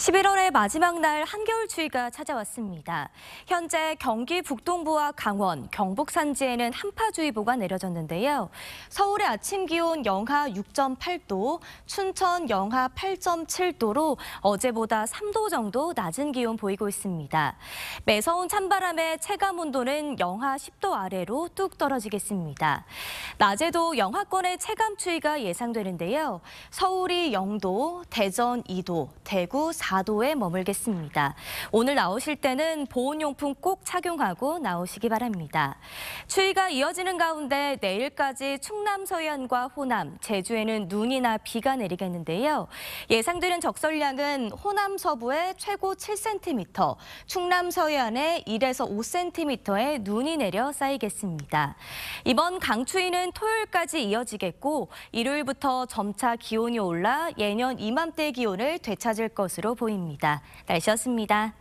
11월의 마지막 날 한겨울추위가 찾아왔습니다. 현재 경기 북동부와 강원, 경북 산지에는 한파주의보가 내려졌는데요. 서울의 아침 기온 영하 6.8도, 춘천 영하 8.7도로 어제보다 3도 정도 낮은 기온 보이고 있습니다. 매서운 찬바람에 체감 온도는 영하 10도 아래로 뚝 떨어지겠습니다. 낮에도 영하권의 체감 추위가 예상되는데요. 서울이 0도, 대전 2도, 대구 4도, 24도에 머물겠습니다. 오늘 나오실 때는 보온용품 꼭 착용하고 나오시기 바랍니다. 추위가 이어지는 가운데 내일까지 충남 서해안과 호남, 제주에는 눈이나 비가 내리겠는데요. 예상되는 적설량은 호남 서부에 최고 7cm, 충남 서해안에 1에서 5cm의 눈이 내려 쌓이겠습니다. 이번 강추위는 토요일까지 이어지겠고 일요일부터 점차 기온이 올라 예년 이맘때 기온을 되찾을 것으로 보입니다. 날씨였습니다.